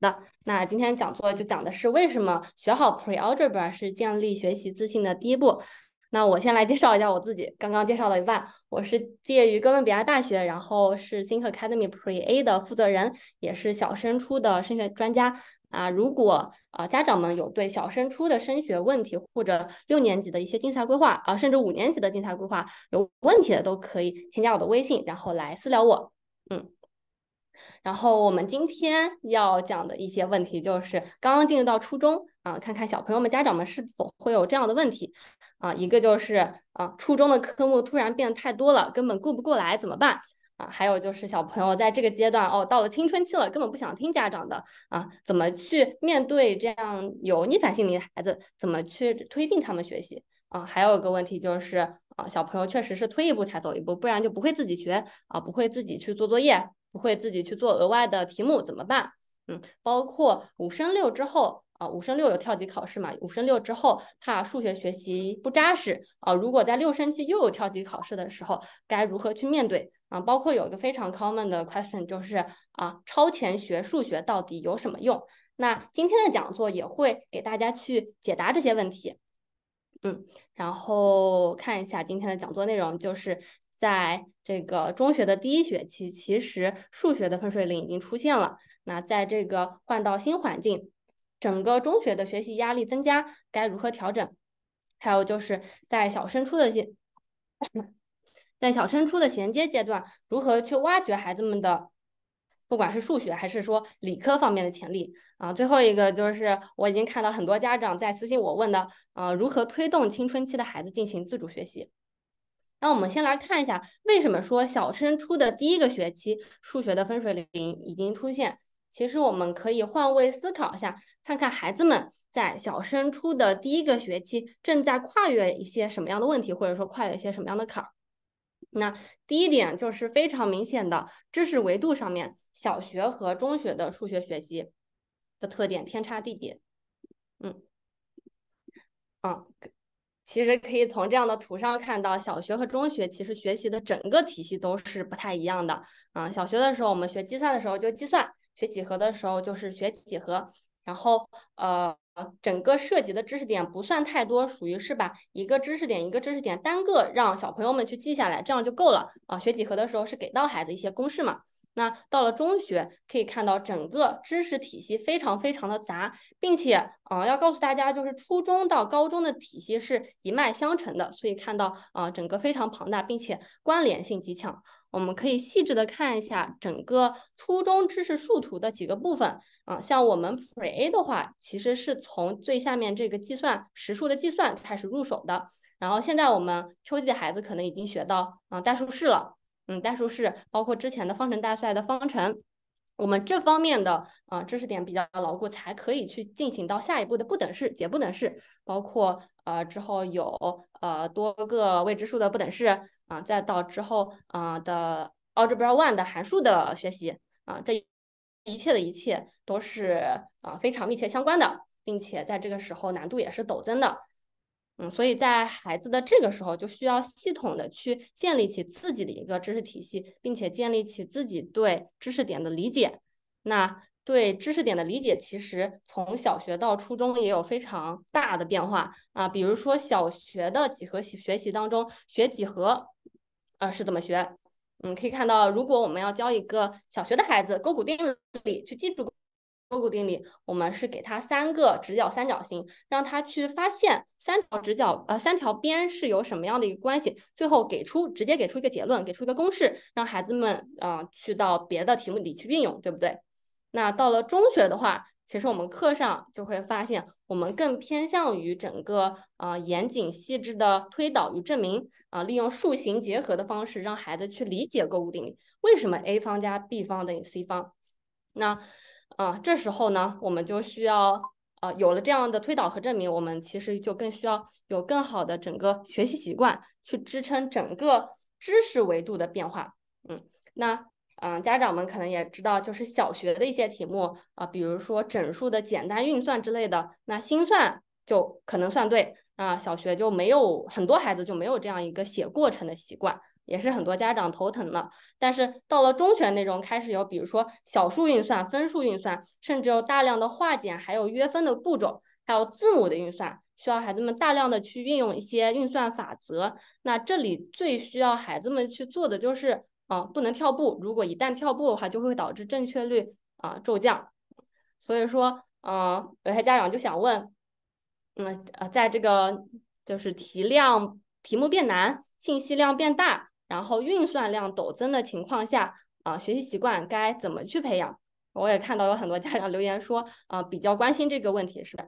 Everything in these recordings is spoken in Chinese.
那那今天讲座就讲的是为什么学好 Pre Algebra 是建立学习自信的第一步。那我先来介绍一下我自己，刚刚介绍了一半，我是毕业于哥伦比亚大学，然后是 Think Academy Pre A 的负责人，也是小升初的升学专家啊。如果呃家长们有对小升初的升学问题或者六年级的一些竞赛规划啊，甚至五年级的竞赛规划有问题的，都可以添加我的微信，然后来私聊我，嗯。然后我们今天要讲的一些问题，就是刚刚进入到初中啊，看看小朋友们、家长们是否会有这样的问题啊。一个就是啊，初中的科目突然变得太多了，根本顾不过来，怎么办啊？还有就是小朋友在这个阶段哦，到了青春期了，根本不想听家长的啊，怎么去面对这样有逆反心理的孩子？怎么去推进他们学习啊？还有一个问题就是啊，小朋友确实是退一步才走一步，不然就不会自己学啊，不会自己去做作业。会自己去做额外的题目怎么办？嗯，包括五升六之后啊，五升六有跳级考试嘛？五升六之后怕数学学习不扎实啊？如果在六升七又有跳级考试的时候，该如何去面对？啊，包括有一个非常 common 的 question 就是啊，超前学数学到底有什么用？那今天的讲座也会给大家去解答这些问题。嗯，然后看一下今天的讲座内容就是。在这个中学的第一学期，其实数学的分水岭已经出现了。那在这个换到新环境，整个中学的学习压力增加，该如何调整？还有就是在小升初的阶，在小升初的衔接阶段，如何去挖掘孩子们的，不管是数学还是说理科方面的潜力啊？最后一个就是我已经看到很多家长在私信我问的，啊，如何推动青春期的孩子进行自主学习？那我们先来看一下，为什么说小升初的第一个学期数学的分水岭已经出现？其实我们可以换位思考一下，看看孩子们在小升初的第一个学期正在跨越一些什么样的问题，或者说跨越一些什么样的坎儿。那第一点就是非常明显的知识维度上面，小学和中学的数学学习的特点天差地别。嗯，嗯。其实可以从这样的图上看到，小学和中学其实学习的整个体系都是不太一样的。嗯，小学的时候我们学计算的时候就计算，学几何的时候就是学几何，然后呃，整个涉及的知识点不算太多，属于是把一个知识点一个知识点单个让小朋友们去记下来，这样就够了啊。学几何的时候是给到孩子一些公式嘛。那到了中学，可以看到整个知识体系非常非常的杂，并且啊，要告诉大家，就是初中到高中的体系是一脉相承的，所以看到啊，整个非常庞大，并且关联性极强。我们可以细致的看一下整个初中知识树图的几个部分啊，像我们 Pre A 的话，其实是从最下面这个计算实数的计算开始入手的，然后现在我们秋季孩子可能已经学到啊代数式了。嗯，代数式包括之前的方程大赛的方程，我们这方面的啊知识点比较牢固，才可以去进行到下一步的不等式解不等式，包括呃之后有呃多个未知数的不等式啊，再到之后啊的 a l g e r one 的函数的学习啊，这一切的一切都是啊非常密切相关的，并且在这个时候难度也是陡增的。嗯，所以在孩子的这个时候，就需要系统的去建立起自己的一个知识体系，并且建立起自己对知识点的理解。那对知识点的理解，其实从小学到初中也有非常大的变化啊。比如说小学的几何学习当中，学几何，呃是怎么学？嗯，可以看到，如果我们要教一个小学的孩子勾股定理去记住。勾股定理，我们是给它三个直角三角形，让他去发现三条直角呃三条边是有什么样的一个关系，最后给出直接给出一个结论，给出一个公式，让孩子们啊去到别的题目里去运用，对不对？那到了中学的话，其实我们课上就会发现，我们更偏向于整个呃严谨细致的推导与证明啊，利用数形结合的方式，让孩子去理解勾股定理为什么 a 方加 b 方等于 c 方，那。啊，这时候呢，我们就需要，啊，有了这样的推导和证明，我们其实就更需要有更好的整个学习习惯去支撑整个知识维度的变化。嗯，那，嗯，家长们可能也知道，就是小学的一些题目啊，比如说整数的简单运算之类的，那心算就可能算对啊，小学就没有很多孩子就没有这样一个写过程的习惯。也是很多家长头疼的，但是到了中学内容开始有，比如说小数运算、分数运算，甚至有大量的化简，还有约分的步骤，还有字母的运算，需要孩子们大量的去运用一些运算法则。那这里最需要孩子们去做的就是啊，不能跳步。如果一旦跳步的话，就会导致正确率啊骤降。所以说，嗯，有些家长就想问，嗯，呃，在这个就是题量、题目变难，信息量变大。然后运算量陡增的情况下，啊，学习习惯该怎么去培养？我也看到有很多家长留言说，啊，比较关心这个问题，是吧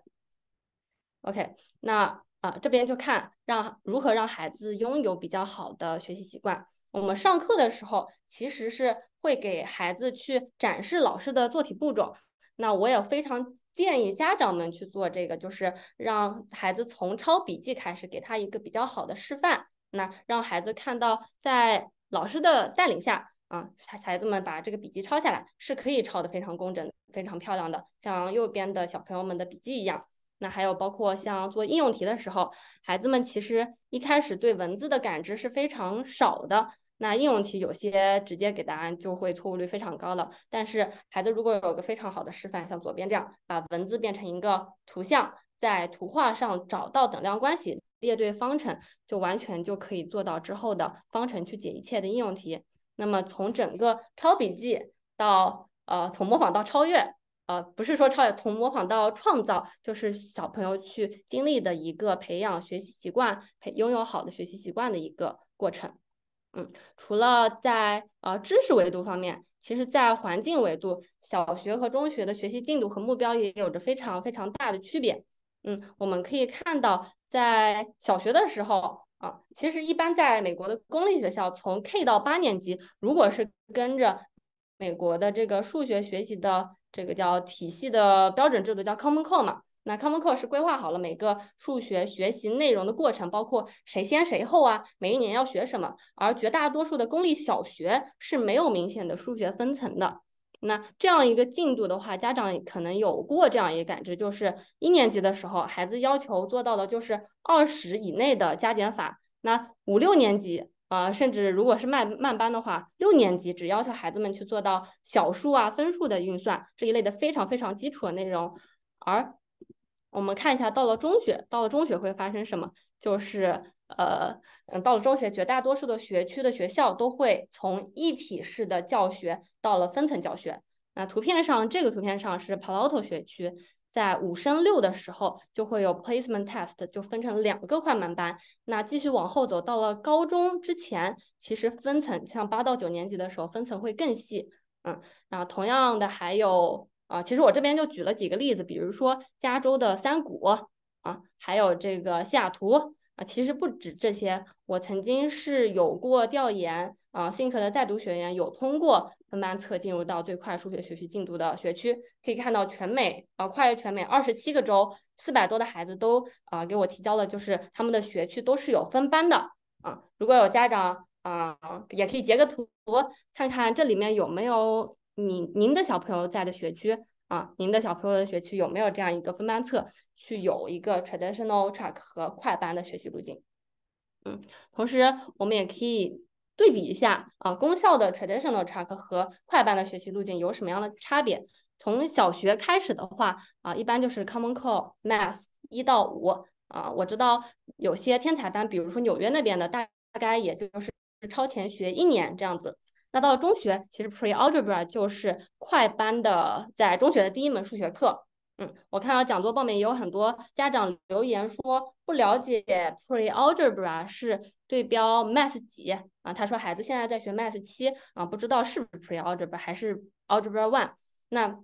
？OK，那啊，这边就看让如何让孩子拥有比较好的学习习惯。我们上课的时候其实是会给孩子去展示老师的做题步骤。那我也非常建议家长们去做这个，就是让孩子从抄笔记开始，给他一个比较好的示范。那让孩子看到，在老师的带领下，啊，孩孩子们把这个笔记抄下来是可以抄得非常工整、非常漂亮的，像右边的小朋友们的笔记一样。那还有包括像做应用题的时候，孩子们其实一开始对文字的感知是非常少的。那应用题有些直接给答案就会错误率非常高了。但是孩子如果有个非常好的示范，像左边这样把文字变成一个图像，在图画上找到等量关系。列对方程就完全就可以做到之后的方程去解一切的应用题。那么从整个抄笔记到呃从模仿到超越，呃不是说超越从模仿到创造，就是小朋友去经历的一个培养学习习惯、培拥有好的学习习惯的一个过程。嗯，除了在呃知识维度方面，其实在环境维度，小学和中学的学习进度和目标也有着非常非常大的区别。嗯，我们可以看到。在小学的时候啊，其实一般在美国的公立学校，从 K 到八年级，如果是跟着美国的这个数学学习的这个叫体系的标准制度叫 Common Core 嘛，那 Common Core 是规划好了每个数学学习内容的过程，包括谁先谁后啊，每一年要学什么。而绝大多数的公立小学是没有明显的数学分层的。那这样一个进度的话，家长可能有过这样一个感知，就是一年级的时候，孩子要求做到的就是二十以内的加减法。那五六年级，呃，甚至如果是慢慢班的话，六年级只要求孩子们去做到小数啊、分数的运算这一类的非常非常基础的内容。而我们看一下，到了中学，到了中学会发生什么？就是。呃，嗯，到了中学，绝大多数的学区的学校都会从一体式的教学到了分层教学。那图片上这个图片上是 Paloto 学区，在五升六的时候就会有 placement test，就分成两个快慢班。那继续往后走，到了高中之前，其实分层像八到九年级的时候分层会更细。嗯，然后同样的还有啊，其实我这边就举了几个例子，比如说加州的三谷啊，还有这个西雅图。啊，其实不止这些，我曾经是有过调研啊，t h i n k 的在读学员有通过分班测进入到最快数学学习进度的学区，可以看到全美啊，跨越全美二十七个州，四百多的孩子都啊给我提交了，就是他们的学区都是有分班的啊。如果有家长啊，也可以截个图看看这里面有没有你您的小朋友在的学区。啊，您的小朋友的学区有没有这样一个分班册，去有一个 traditional track 和快班的学习路径？嗯，同时我们也可以对比一下啊，公校的 traditional track 和快班的学习路径有什么样的差别？从小学开始的话啊，一般就是 common core math 一到五啊，我知道有些天才班，比如说纽约那边的，大概也就是超前学一年这样子。那到了中学，其实 Pre Algebra 就是快班的，在中学的第一门数学课。嗯，我看到讲座报名也有很多家长留言说不了解 Pre Algebra 是对标 Math 几啊？他说孩子现在在学 Math 七啊，不知道是不是 Pre Algebra 还是 Algebra One。那，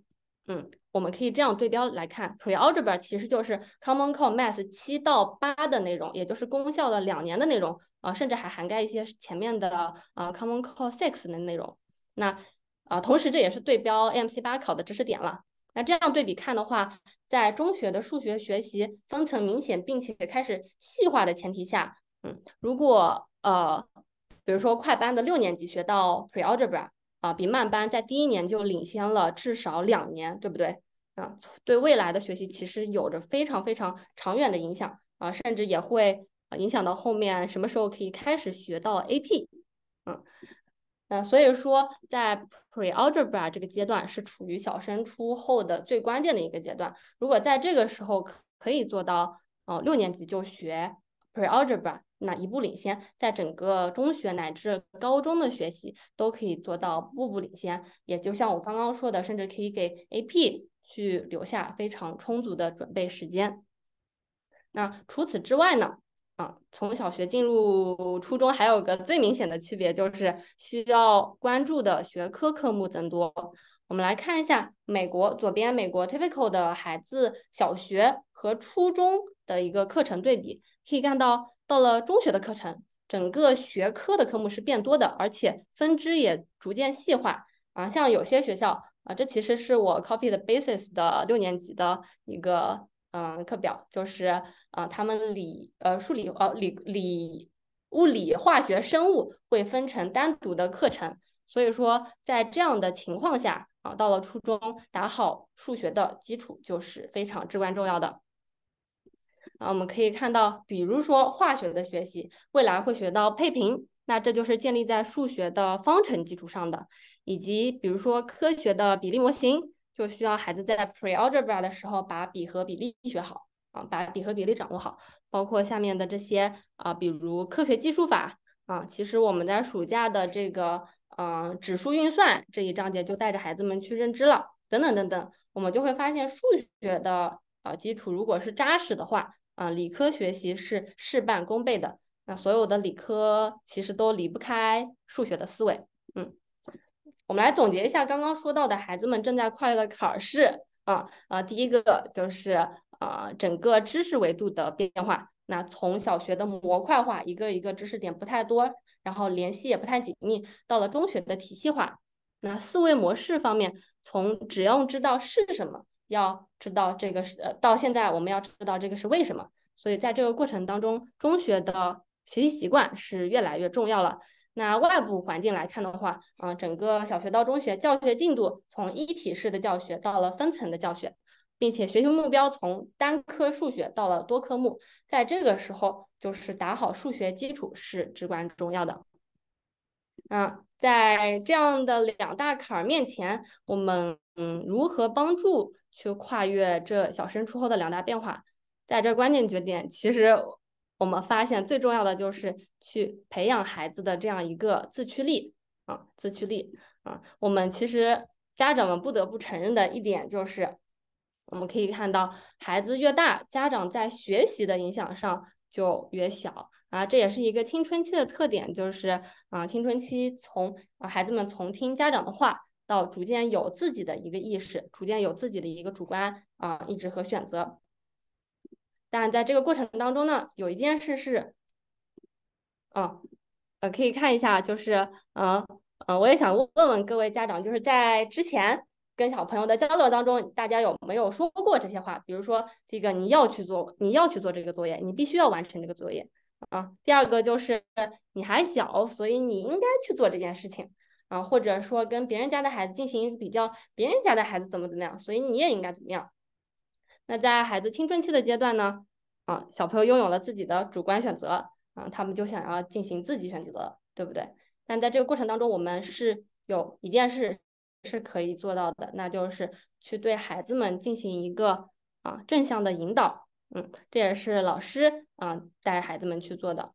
嗯，我们可以这样对标来看，Pre Algebra 其实就是 Common Core Math 七到八的内容，也就是公校的两年的内容。啊，甚至还涵盖一些前面的呃，Common Core Six 的内容。那啊，同时这也是对标 AMC 八考的知识点了。那这样对比看的话，在中学的数学学习分层明显，并且开始细化的前提下，嗯，如果呃，比如说快班的六年级学到 Pre Algebra 啊，比慢班在第一年就领先了至少两年，对不对？啊，对未来的学习其实有着非常非常长远的影响啊，甚至也会。啊，影响到后面什么时候可以开始学到 AP，嗯，那所以说，在 Pre Algebra 这个阶段是处于小升初后的最关键的一个阶段。如果在这个时候可以做到哦，六年级就学 Pre Algebra，那一步领先，在整个中学乃至高中的学习都可以做到步步领先。也就像我刚刚说的，甚至可以给 AP 去留下非常充足的准备时间。那除此之外呢？啊，从小学进入初中，还有个最明显的区别就是需要关注的学科科目增多。我们来看一下美国左边美国 typical 的孩子小学和初中的一个课程对比，可以看到到了中学的课程，整个学科的科目是变多的，而且分支也逐渐细化。啊，像有些学校啊，这其实是我 copy 的 basis 的六年级的一个。嗯，课表就是啊，他们理呃数理哦理理物理化学生物会分成单独的课程，所以说在这样的情况下啊，到了初中打好数学的基础就是非常至关重要的。啊，我们可以看到，比如说化学的学习，未来会学到配平，那这就是建立在数学的方程基础上的，以及比如说科学的比例模型。就需要孩子在 pre algebra 的时候把比和比例学好啊，把比和比例掌握好，包括下面的这些啊，比如科学计数法啊，其实我们在暑假的这个嗯指数运算这一章节就带着孩子们去认知了，等等等等，我们就会发现数学的啊基础如果是扎实的话啊，理科学习是事半功倍的。那所有的理科其实都离不开数学的思维，嗯。我们来总结一下刚刚说到的孩子们正在快乐的考试啊啊，第一个就是啊整个知识维度的变化，那从小学的模块化，一个一个知识点不太多，然后联系也不太紧密，到了中学的体系化。那思维模式方面，从只用知道是什么，要知道这个是，到现在我们要知道这个是为什么。所以在这个过程当中，中学的学习习惯是越来越重要了。那外部环境来看的话，啊，整个小学到中学教学进度从一体式的教学到了分层的教学，并且学习目标从单科数学到了多科目，在这个时候就是打好数学基础是至关重要的。那在这样的两大坎儿面前，我们嗯如何帮助去跨越这小升初后的两大变化，在这关键节点，其实。我们发现最重要的就是去培养孩子的这样一个自驱力啊，自驱力啊。我们其实家长们不得不承认的一点就是，我们可以看到孩子越大家长在学习的影响上就越小啊，这也是一个青春期的特点，就是啊，青春期从孩子们从听家长的话到逐渐有自己的一个意识，逐渐有自己的一个主观啊意志和选择。但在这个过程当中呢，有一件事是，嗯，呃，可以看一下，就是，嗯，嗯，我也想问问各位家长，就是在之前跟小朋友的交流当中，大家有没有说过这些话？比如说，这个你要去做，你要去做这个作业，你必须要完成这个作业啊。第二个就是你还小，所以你应该去做这件事情啊，或者说跟别人家的孩子进行一个比较，别人家的孩子怎么怎么样，所以你也应该怎么样。那在孩子青春期的阶段呢，啊，小朋友拥有了自己的主观选择，啊，他们就想要进行自己选择，对不对？但在这个过程当中，我们是有一件事是可以做到的，那就是去对孩子们进行一个啊正向的引导，嗯，这也是老师啊带孩子们去做的，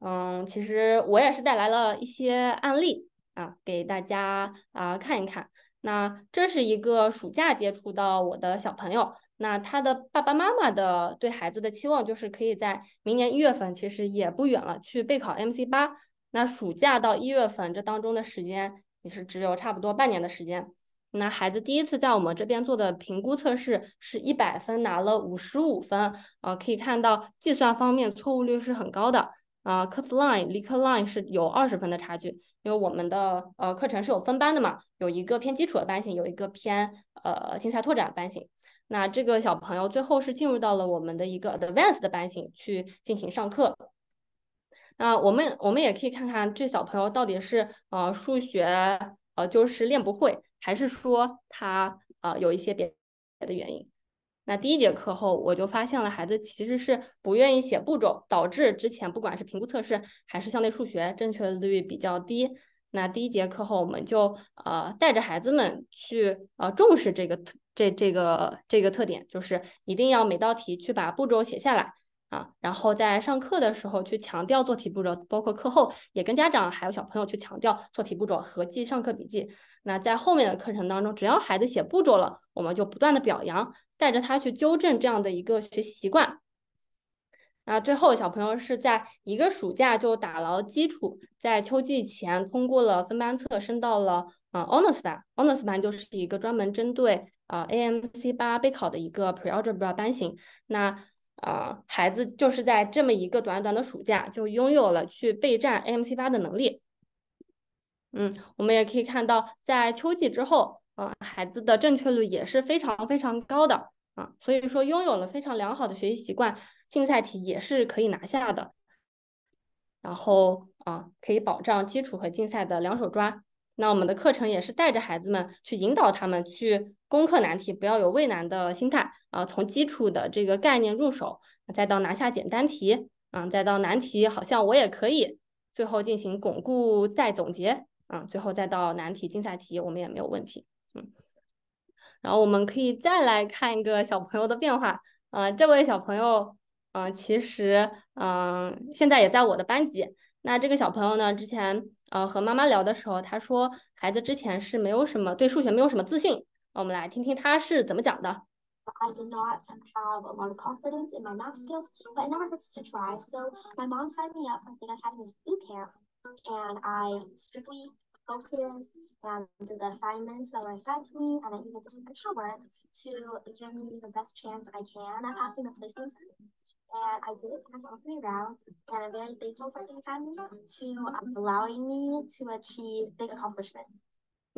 嗯，其实我也是带来了一些案例啊给大家啊看一看。那这是一个暑假接触到我的小朋友，那他的爸爸妈妈的对孩子的期望就是可以在明年一月份，其实也不远了，去备考 MC 八。那暑假到一月份这当中的时间也是只有差不多半年的时间。那孩子第一次在我们这边做的评估测试是一百分拿了五十五分，啊，可以看到计算方面错误率是很高的。啊，，Cuts Line 课时 l 理科 e 是有二十分的差距，因为我们的呃课程是有分班的嘛，有一个偏基础的班型，有一个偏呃竞赛拓展班型。那这个小朋友最后是进入到了我们的一个 advanced 的班型去进行上课。那我们我们也可以看看这小朋友到底是呃数学呃就是练不会，还是说他啊有一些别的原因。那第一节课后，我就发现了孩子其实是不愿意写步骤，导致之前不管是评估测试还是校内数学正确率比较低。那第一节课后，我们就呃带着孩子们去呃重视这个这这个这个特点，就是一定要每道题去把步骤写下来。啊，然后在上课的时候去强调做题步骤，包括课后也跟家长还有小朋友去强调做题步骤，合计上课笔记。那在后面的课程当中，只要孩子写步骤了，我们就不断的表扬，带着他去纠正这样的一个学习习惯。那最后，小朋友是在一个暑假就打牢基础，在秋季前通过了分班测，升到了嗯 h o n o r s 班，Honors 班就是一个专门针对啊 AMC 八备考的一个 Prealgebra 班型。那。啊，孩子就是在这么一个短短的暑假就拥有了去备战 AMC 八的能力。嗯，我们也可以看到，在秋季之后，啊，孩子的正确率也是非常非常高的啊。所以说，拥有了非常良好的学习习惯，竞赛题也是可以拿下的。然后啊，可以保障基础和竞赛的两手抓。那我们的课程也是带着孩子们去引导他们去攻克难题，不要有畏难的心态啊。从基础的这个概念入手，再到拿下简单题，嗯，再到难题，好像我也可以。最后进行巩固再总结，嗯，最后再到难题竞赛题，我们也没有问题，嗯。然后我们可以再来看一个小朋友的变化，啊，这位小朋友，嗯，其实，嗯，现在也在我的班级。那这个小朋友呢，之前呃和妈妈聊的时候，他说孩子之前是没有什么对数学没有什么自信。我们来听听他是怎么讲的。I did not have a lot of confidence in my math skills, but it never hurts to try. So my mom signed me up for the Academy's e camp, and I strictly focused and did the assignments that were assigned to me, and I even did some extra work to give me the best chance I can at passing the placement. and I did in this every round, and I'm very thankful for my family to allowing me to achieve big accomplishment.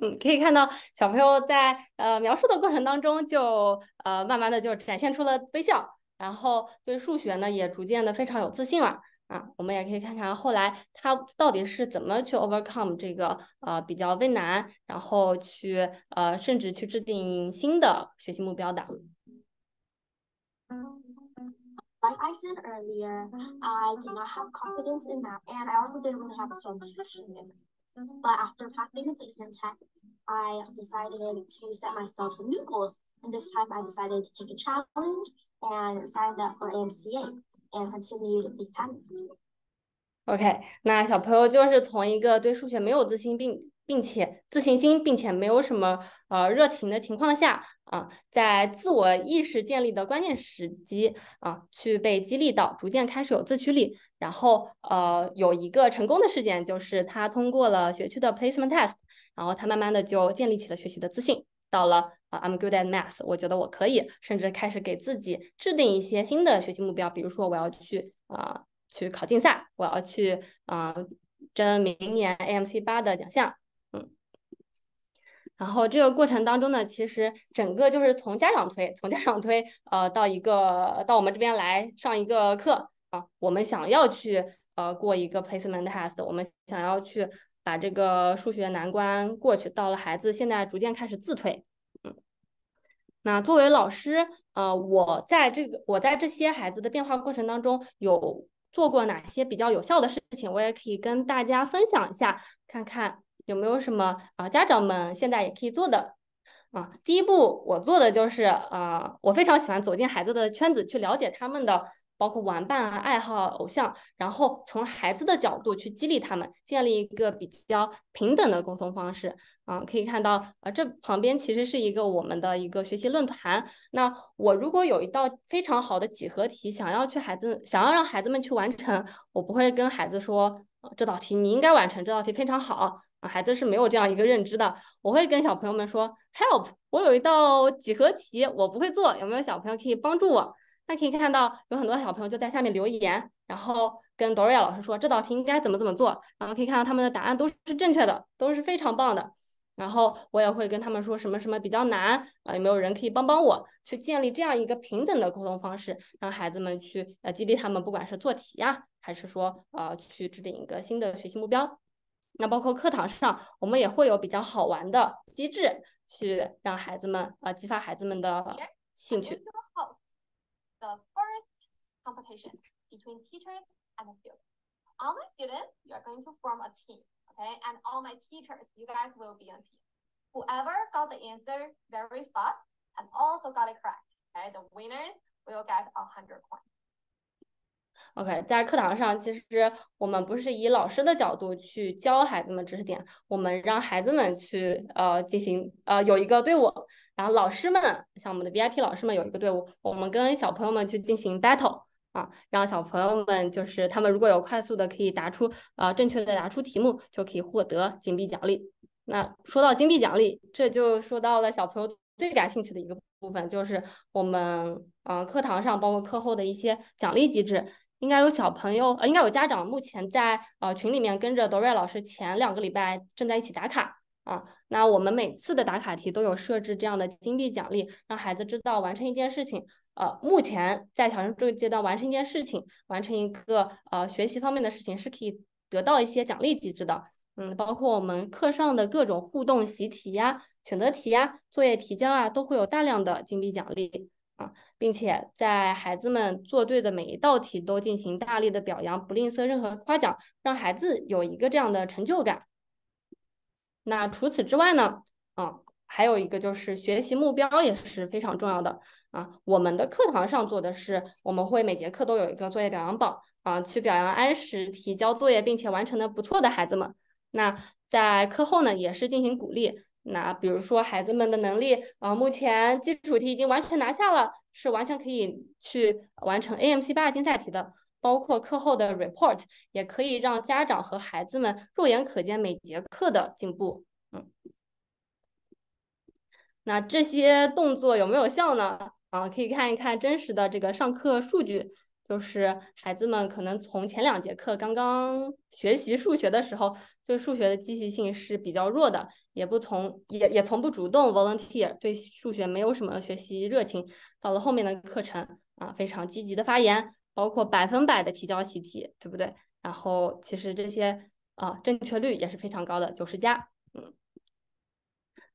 嗯，可以看到小朋友在呃描述的过程当中，就呃慢慢的就展现出了微笑，然后对数学呢也逐渐的非常有自信了啊。我们也可以看看后来他到底是怎么去 overcome 这个呃比较为难，然后去呃甚至去制定新的学习目标的。like I said earlier, I did not have confidence in math, and I also didn't really have strong passion in math. But after passing the placement test, I decided to set myself some new goals. And this time I decided to take a challenge and signed up for AMCA and continued the academy. OK，那小朋友就是从一个对数学没有自信并并且自信心，并且没有什么呃热情的情况下啊，在自我意识建立的关键时机啊，去被激励到，逐渐开始有自驱力，然后呃有一个成功的事件，就是他通过了学区的 placement test，然后他慢慢的就建立起了学习的自信，到了啊 I'm good at math，我觉得我可以，甚至开始给自己制定一些新的学习目标，比如说我要去啊去考竞赛，我要去啊争明年 AMC 八的奖项。然后这个过程当中呢，其实整个就是从家长推，从家长推，呃，到一个到我们这边来上一个课啊，我们想要去呃过一个 placement test，我们想要去把这个数学难关过去。到了孩子现在逐渐开始自推，嗯，那作为老师，呃，我在这个我在这些孩子的变化过程当中有做过哪些比较有效的事情，我也可以跟大家分享一下，看看。有没有什么啊？家长们现在也可以做的啊。第一步，我做的就是啊，我非常喜欢走进孩子的圈子去了解他们的，包括玩伴啊、爱好、偶像，然后从孩子的角度去激励他们，建立一个比较平等的沟通方式啊。可以看到啊，这旁边其实是一个我们的一个学习论坛。那我如果有一道非常好的几何题，想要去孩子，想要让孩子们去完成，我不会跟孩子说。这道题你应该完成，这道题非常好啊！孩子是没有这样一个认知的。我会跟小朋友们说，help，我有一道几何题，我不会做，有没有小朋友可以帮助我？那可以看到有很多小朋友就在下面留言，然后跟 Doria 老师说这道题应该怎么怎么做，然后可以看到他们的答案都是正确的，都是非常棒的。然后我也会跟他们说什么什么比较难，啊，有没有人可以帮帮我，去建立这样一个平等的沟通方式，让孩子们去呃激励他们，不管是做题呀，还是说呃去制定一个新的学习目标。那包括课堂上，我们也会有比较好玩的机制，去让孩子们呃激发孩子们的兴趣。The forest competition between teachers and students。a l the students are going to form a team。Okay，and all my teachers, you guys will be on team. Whoever got the answer very fast and also got it correct, okay, the w i n n e r will get a hundred points. o k 在课堂上其实我们不是以老师的角度去教孩子们知识点，我们让孩子们去呃进行呃有一个队伍，然后老师们像我们的 VIP 老师们有一个队伍，我们跟小朋友们去进行 battle。啊，让小朋友们就是他们如果有快速的可以答出呃正确的答出题目，就可以获得金币奖励。那说到金币奖励，这就说到了小朋友最感兴趣的一个部分，就是我们呃课堂上包括课后的一些奖励机制，应该有小朋友呃应该有家长目前在呃群里面跟着 d o r a 老师前两个礼拜正在一起打卡。啊，那我们每次的打卡题都有设置这样的金币奖励，让孩子知道完成一件事情。呃，目前在小学这个阶段完成一件事情，完成一个呃学习方面的事情是可以得到一些奖励机制的。嗯，包括我们课上的各种互动习题呀、选择题呀、作业提交啊，都会有大量的金币奖励啊，并且在孩子们做对的每一道题都进行大力的表扬，不吝啬任何夸奖，让孩子有一个这样的成就感。那除此之外呢？啊，还有一个就是学习目标也是非常重要的啊。我们的课堂上做的是，我们会每节课都有一个作业表扬榜啊，去表扬按时提交作业并且完成的不错的孩子们。那在课后呢，也是进行鼓励。那比如说孩子们的能力啊，目前基础题已经完全拿下了，是完全可以去完成 AMC 八竞赛题的。包括课后的 report，也可以让家长和孩子们肉眼可见每节课的进步。嗯，那这些动作有没有效呢？啊，可以看一看真实的这个上课数据。就是孩子们可能从前两节课刚刚学习数学的时候，对数学的积极性是比较弱的，也不从也也从不主动 volunteer，对数学没有什么学习热情。到了后面的课程，啊，非常积极的发言。包括百分百的提交习题，对不对？然后其实这些啊正确率也是非常高的，九十加。嗯，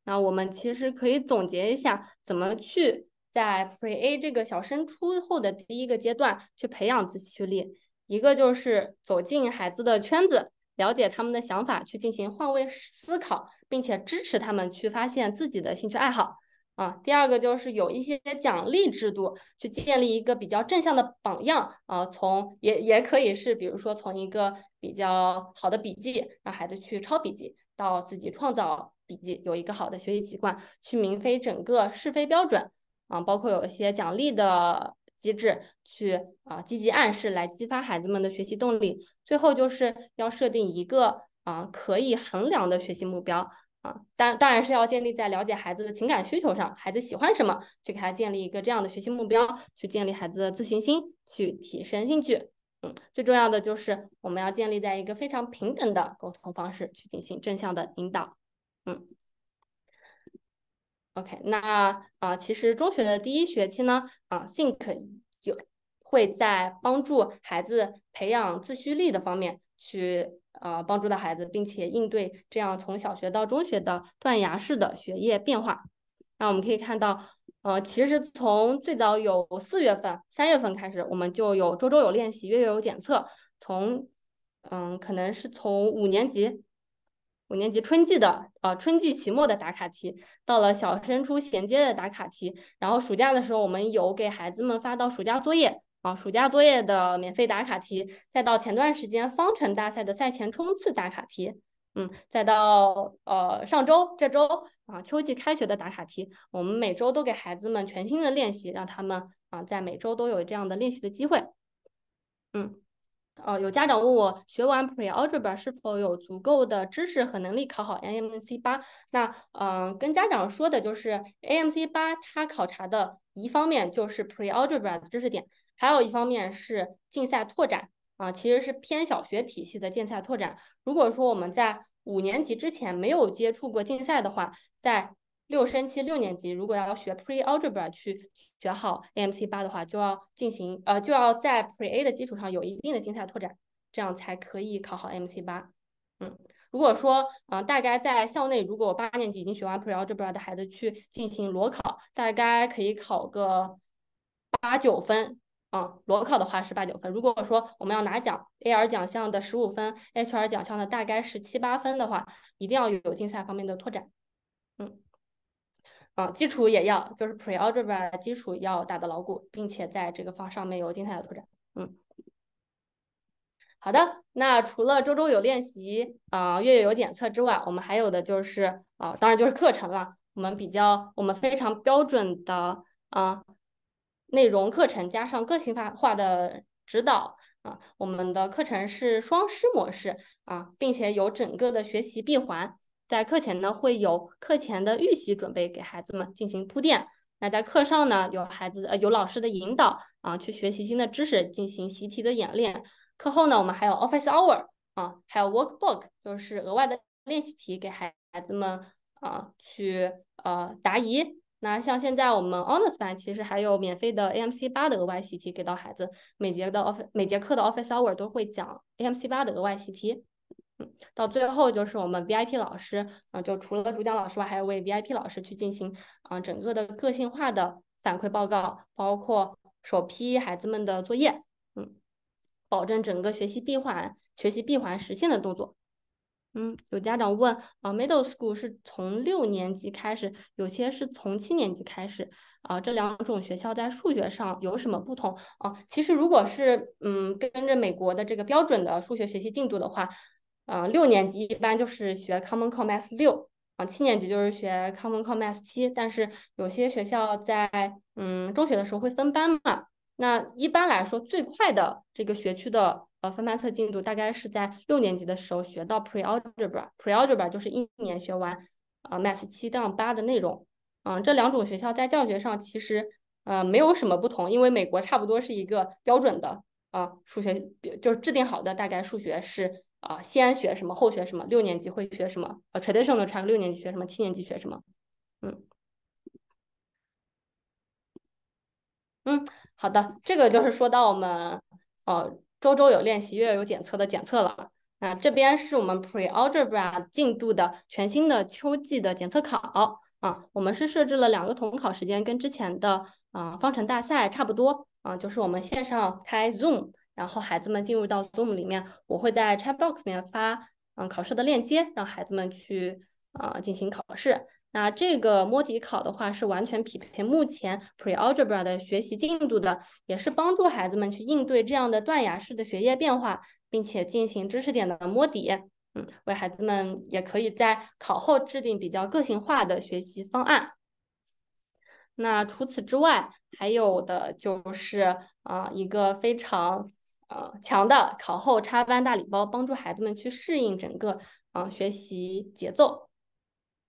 那我们其实可以总结一下，怎么去在 Pre A 这个小升初后的第一个阶段去培养自驱力？一个就是走进孩子的圈子，了解他们的想法，去进行换位思考，并且支持他们去发现自己的兴趣爱好。啊，第二个就是有一些奖励制度去建立一个比较正向的榜样啊，从也也可以是，比如说从一个比较好的笔记，让孩子去抄笔记，到自己创造笔记，有一个好的学习习惯，去明非整个是非标准啊，包括有一些奖励的机制去啊，积极暗示来激发孩子们的学习动力。最后就是要设定一个啊可以衡量的学习目标。啊，当当然是要建立在了解孩子的情感需求上，孩子喜欢什么，去给他建立一个这样的学习目标，去建立孩子的自信心，去提升兴趣。嗯，最重要的就是我们要建立在一个非常平等的沟通方式去进行正向的引导。嗯，OK，那啊，其实中学的第一学期呢，啊，think 就会在帮助孩子培养自驱力的方面。去呃帮助到孩子，并且应对这样从小学到中学的断崖式的学业变化。那我们可以看到，呃，其实从最早有四月份、三月份开始，我们就有周周有练习，月月有检测。从嗯，可能是从五年级，五年级春季的呃春季期末的打卡题，到了小升初衔接的打卡题，然后暑假的时候，我们有给孩子们发到暑假作业。啊，暑假作业的免费打卡题，再到前段时间方程大赛的赛前冲刺打卡题，嗯，再到呃上周这周啊秋季开学的打卡题，我们每周都给孩子们全新的练习，让他们啊在每周都有这样的练习的机会。嗯，哦，有家长问我学完 Pre Algebra 是否有足够的知识和能力考好 AMC 八？那嗯，跟家长说的就是 AMC 八它考察的一方面就是 Pre Algebra 的知识点。还有一方面是竞赛拓展啊，其实是偏小学体系的竞赛拓展。如果说我们在五年级之前没有接触过竞赛的话，在六升七六年级，如果要学 Pre Algebra 去学好 AMC 八的话，就要进行呃，就要在 Pre A 的基础上有一定的竞赛拓展，这样才可以考好 AMC 八。嗯，如果说呃，大概在校内，如果八年级已经学完 Pre Algebra 的孩子去进行裸考，大概可以考个八九分。嗯，裸考的话是八九分。如果说我们要拿奖，A R 奖项的十五分，H R 奖项的大概是七八分的话，一定要有竞赛方面的拓展。嗯，啊，基础也要，就是 preorder 基础要打得牢固，并且在这个方上面有竞赛的拓展。嗯，好的，那除了周周有练习，啊，月月有检测之外，我们还有的就是，啊，当然就是课程了。我们比较，我们非常标准的，啊。内容课程加上个性化化的指导啊，我们的课程是双师模式啊，并且有整个的学习闭环。在课前呢，会有课前的预习准备，给孩子们进行铺垫。那在课上呢，有孩子呃有老师的引导啊，去学习新的知识，进行习题的演练。课后呢，我们还有 Office Hour 啊，还有 Work Book，就是额外的练习题给孩孩子们啊去呃答疑。那像现在我们 honors 班其实还有免费的 AMC 八的额外习题给到孩子，每节的 off 每节课的 office hour 都会讲 AMC 八的额外习题。嗯，到最后就是我们 VIP 老师，啊，就除了主讲老师外，还有为 VIP 老师去进行，啊整个的个性化的反馈报告，包括首批孩子们的作业，嗯，保证整个学习闭环，学习闭环实现的动作。嗯，有家长问啊，middle school 是从六年级开始，有些是从七年级开始啊。这两种学校在数学上有什么不同啊？其实，如果是嗯跟着美国的这个标准的数学学习进度的话，啊，六年级一般就是学 Common Core Math 六啊，七年级就是学 Common Core Math 七。但是有些学校在嗯中学的时候会分班嘛，那一般来说最快的这个学区的。呃，分班测进度大概是在六年级的时候学到 Pre Algebra，Pre Algebra 就是一年学完，呃，Math 七杠八的内容。嗯，这两种学校在教学上其实呃没有什么不同，因为美国差不多是一个标准的啊数学，就是制定好的，大概数学是啊先学什么后学什么，六年级会学什么，Traditional Track 六年级学什么，七年级学什么。嗯，嗯，好的，这个就是说到我们哦。周周有练习，月月有检测的检测了。啊，这边是我们 Pre Algebra 进度的全新的秋季的检测考啊，我们是设置了两个统考时间，跟之前的啊方程大赛差不多啊，就是我们线上开 Zoom，然后孩子们进入到 Zoom 里面，我会在 Chatbox 里面发嗯考试的链接，让孩子们去啊进行考试。那这个摸底考的话，是完全匹配目前 Pre Algebra 的学习进度的，也是帮助孩子们去应对这样的断崖式的学业变化，并且进行知识点的摸底。嗯，为孩子们也可以在考后制定比较个性化的学习方案。那除此之外，还有的就是啊，一个非常呃强的考后插班大礼包，帮助孩子们去适应整个啊学习节奏。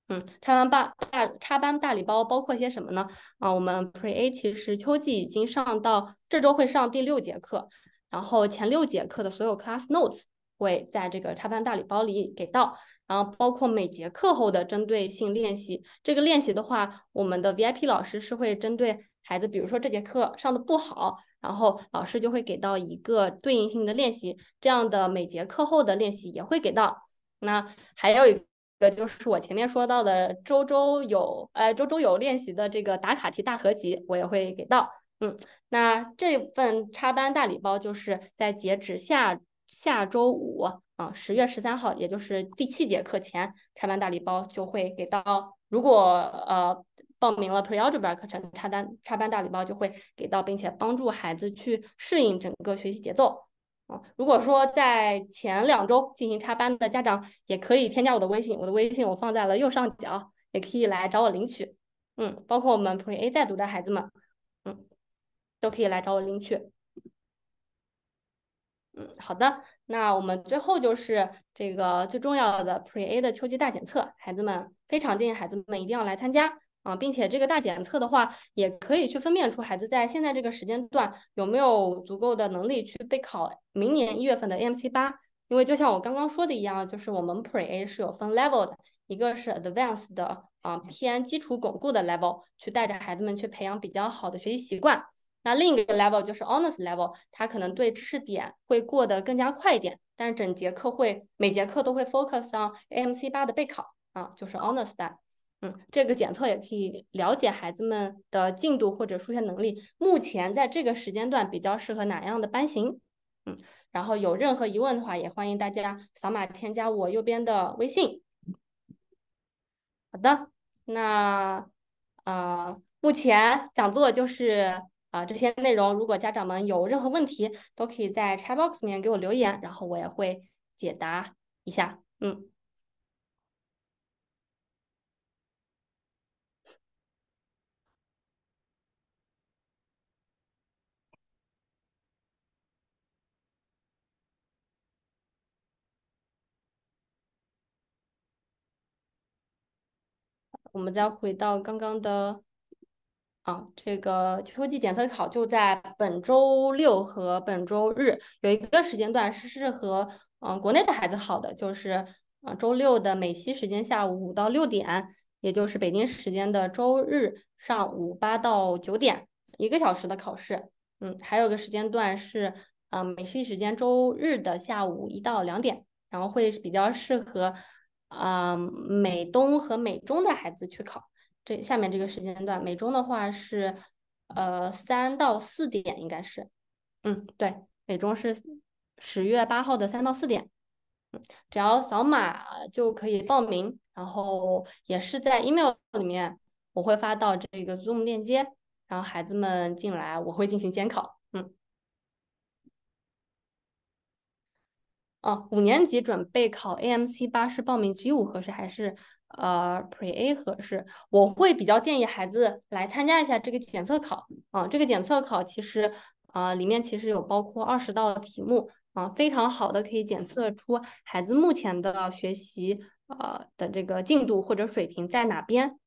嗯，插班大大插班大礼包包括些什么呢？啊，我们 Pre A 其实秋季已经上到这周会上第六节课，然后前六节课的所有 Class Notes 会在这个插班大礼包里给到，然后包括每节课后的针对性练习。这个练习的话，我们的 VIP 老师是会针对孩子，比如说这节课上的不好，然后老师就会给到一个对应性的练习。这样的每节课后的练习也会给到。那还有一个。就是我前面说到的周周有，呃，周周有练习的这个打卡题大合集，我也会给到。嗯，那这份插班大礼包就是在截止下下周五啊，十月十三号，也就是第七节课前，插班大礼包就会给到。如果呃报名了 Pre-O 这边课程，插班插班大礼包就会给到，并且帮助孩子去适应整个学习节奏。啊，如果说在前两周进行插班的家长，也可以添加我的微信，我的微信我放在了右上角，也可以来找我领取。嗯，包括我们 Pre A 在读的孩子们，嗯，都可以来找我领取。嗯，好的，那我们最后就是这个最重要的 Pre A 的秋季大检测，孩子们非常建议孩子们一定要来参加。啊，并且这个大检测的话，也可以去分辨出孩子在现在这个时间段有没有足够的能力去备考明年一月份的 AMC 八。因为就像我刚刚说的一样，就是我们 PreA 是有分 level 的，一个是 Advanced 的啊，偏基础巩固的 level，去带着孩子们去培养比较好的学习习惯。那另一个 level 就是 Honors level，它可能对知识点会过得更加快一点，但是整节课会每节课都会 focus on AMC 八的备考啊，就是 Honors 班。嗯，这个检测也可以了解孩子们的进度或者数学能力。目前在这个时间段比较适合哪样的班型？嗯，然后有任何疑问的话，也欢迎大家扫码添加我右边的微信。好的，那呃，目前讲座就是啊这些内容。如果家长们有任何问题，都可以在 Chatbox 里面给我留言，然后我也会解答一下。嗯。我们再回到刚刚的，啊，这个秋季检测考就在本周六和本周日有一个时间段是适合，嗯，国内的孩子好的，就是，嗯，周六的美西时间下午五到六点，也就是北京时间的周日上午八到九点，一个小时的考试。嗯，还有个时间段是，嗯，美西时间周日的下午一到两点，然后会比较适合。啊，美东和美中的孩子去考这下面这个时间段，美中的话是呃三到四点应该是，嗯，对，美中是十月八号的三到四点，只要扫码就可以报名，然后也是在 email 里面我会发到这个 zoom 链接，然后孩子们进来我会进行监考。啊，五年级准备考 AMC 八，是报名 G 五合适，还是呃 Pre A 合适？我会比较建议孩子来参加一下这个检测考啊。这个检测考其实呃里面其实有包括二十道题目啊，非常好的可以检测出孩子目前的学习呃的这个进度或者水平在哪边。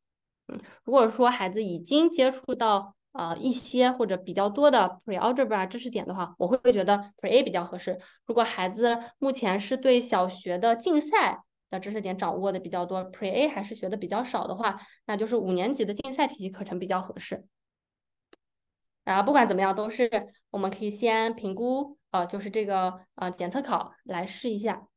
嗯，如果说孩子已经接触到。呃，一些或者比较多的 prealgebra 知识点的话，我会觉得 pre A 比较合适。如果孩子目前是对小学的竞赛的知识点掌握的比较多，pre A 还是学的比较少的话，那就是五年级的竞赛体系课程比较合适。啊，不管怎么样，都是我们可以先评估，呃，就是这个呃检测考来试一下。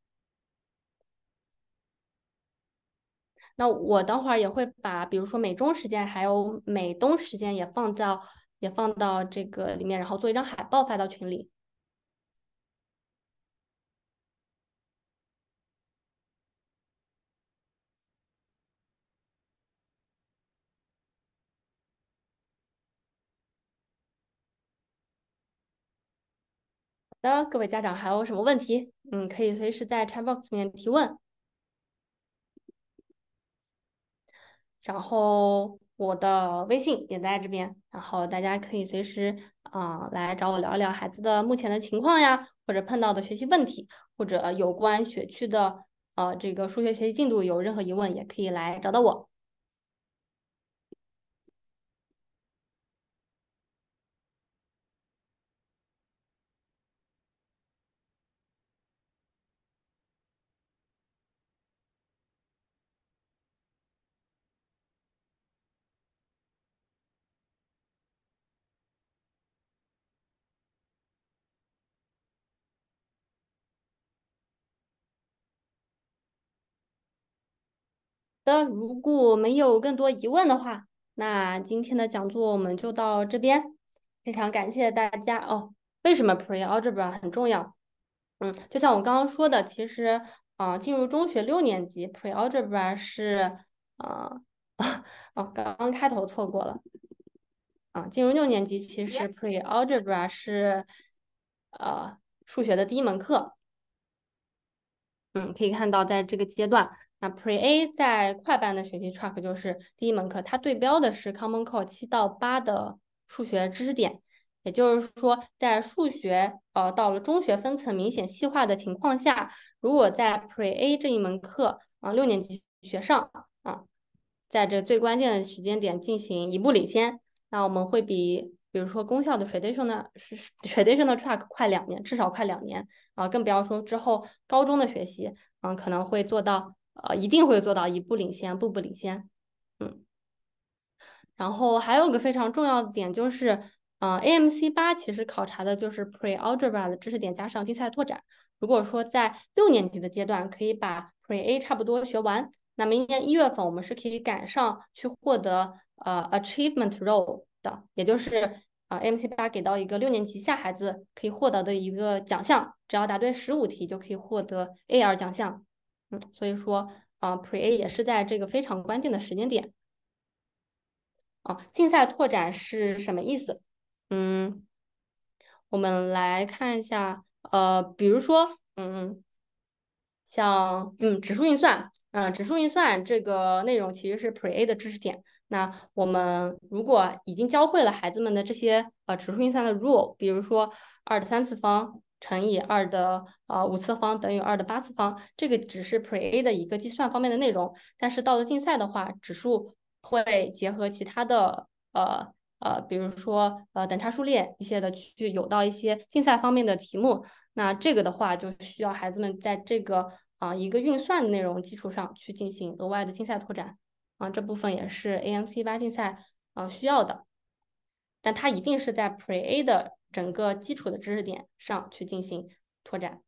那我等会儿也会把，比如说美中时间，还有美东时间，也放到也放到这个里面，然后做一张海报发到群里。那各位家长还有什么问题？嗯，可以随时在 Chatbox 里面提问。然后我的微信也在这边，然后大家可以随时啊来找我聊聊孩子的目前的情况呀，或者碰到的学习问题，或者有关学区的呃这个数学学习进度有任何疑问，也可以来找到我。如果没有更多疑问的话，那今天的讲座我们就到这边。非常感谢大家哦。为什么 Pre Algebra 很重要？嗯，就像我刚刚说的，其实，啊进入中学六年级，Pre Algebra 是，啊，哦，刚刚开头错过了。啊，进入六年级，其实 Pre Algebra 是，呃，数学的第一门课。嗯，可以看到，在这个阶段。那 Pre A 在快班的学习 Track 就是第一门课，它对标的是 Common Core 七到八的数学知识点，也就是说，在数学呃到了中学分层明显细化的情况下，如果在 Pre A 这一门课啊六年级学上啊，在这最关键的时间点进行一步领先，那我们会比比如说公校的 t r a d 水对生的水对生是 Track 快两年，至少快两年啊，更不要说之后高中的学习啊，可能会做到。呃，一定会做到一步领先，步步领先。嗯，然后还有个非常重要的点就是，呃，AMC 八其实考察的就是 Pre Algebra 的知识点加上竞赛拓展。如果说在六年级的阶段可以把 Pre A 差不多学完，那明年一月份我们是可以赶上去获得呃 Achievement r o l e 的，也就是啊 AMC 八给到一个六年级下孩子可以获得的一个奖项，只要答对十五题就可以获得 AR 奖项。嗯，所以说啊，Pre A 也是在这个非常关键的时间点。哦，竞赛拓展是什么意思？嗯，我们来看一下，呃，比如说，嗯像嗯指数运算，嗯指数运算这个内容其实是 Pre A 的知识点。那我们如果已经教会了孩子们的这些呃指数运算的 rule，比如说二的三次方。乘以二的呃五次方等于二的八次方，这个只是 Pre A 的一个计算方面的内容，但是到了竞赛的话，指数会结合其他的呃呃，比如说呃等差数列一些的去有到一些竞赛方面的题目，那这个的话就需要孩子们在这个啊一个运算内容基础上去进行额外的竞赛拓展啊，这部分也是 AMC 八竞赛啊需要的，但它一定是在 Pre A 的。整个基础的知识点上去进行拓展。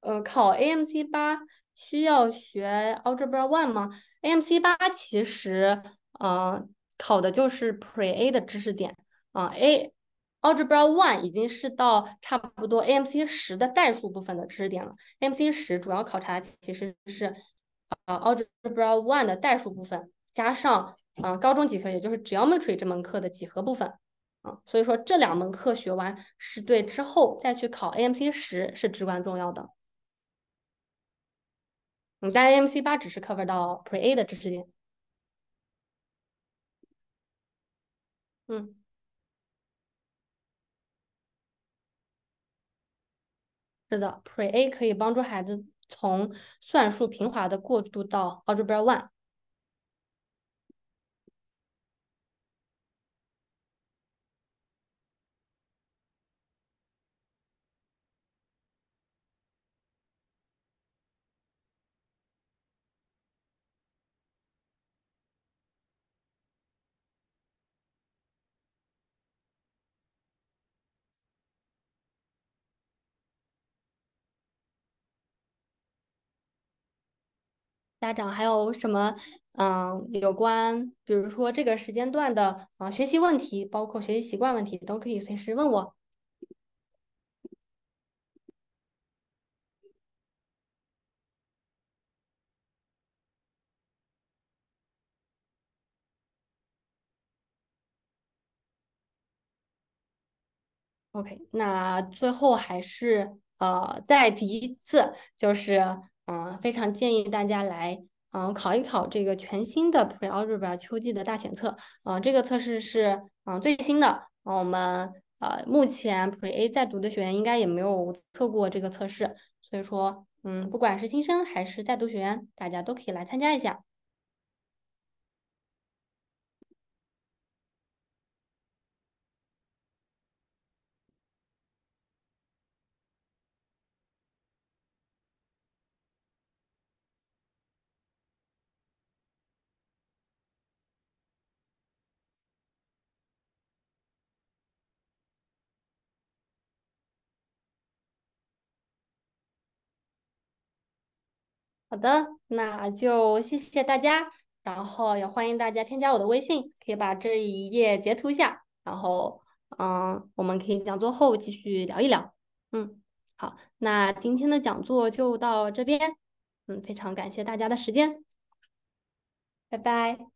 呃，考 AMC 八需要学 Algebra One 吗？AMC 八其实，嗯，考的就是 Pre A 的知识点，啊 A。Algebra One 已经是到差不多 AMC 十的代数部分的知识点了。AMC 十主要考察其实是，呃，Algebra One 的代数部分加上，啊，高中几何，也就是 Geometry 这门课的几何部分。啊，所以说这两门课学完是对之后再去考 AMC 十是至关重要的。你在 AMC 八只是 cover 到 Pre A 的知识点，嗯。是的，Pre A 可以帮助孩子从算术平滑的过渡到 Algebra One。家长还有什么？嗯，有关比如说这个时间段的啊学习问题，包括学习习惯问题，都可以随时问我。OK，那最后还是呃再提一次，就是。嗯，非常建议大家来，嗯，考一考这个全新的 Pre A 秋季的大检测。啊，这个测试是，嗯，最新的。我们呃，目前 Pre A 在读的学员应该也没有测过这个测试，所以说，嗯，不管是新生还是在读学员，大家都可以来参加一下。好的，那就谢谢大家，然后也欢迎大家添加我的微信，可以把这一页截图下，然后嗯，我们可以讲座后继续聊一聊，嗯，好，那今天的讲座就到这边，嗯，非常感谢大家的时间，拜拜。